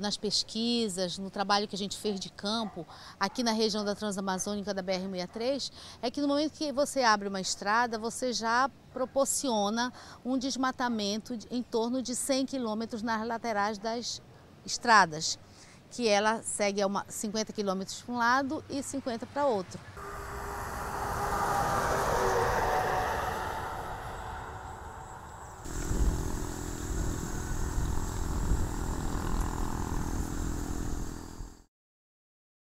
nas pesquisas, no trabalho que a gente fez de campo, aqui na região da Transamazônica da BR-63, é que no momento que você abre uma estrada, você já proporciona um desmatamento em torno de 100 quilômetros nas laterais das estradas, que ela segue a uma, 50 quilômetros para um lado e 50 para outro.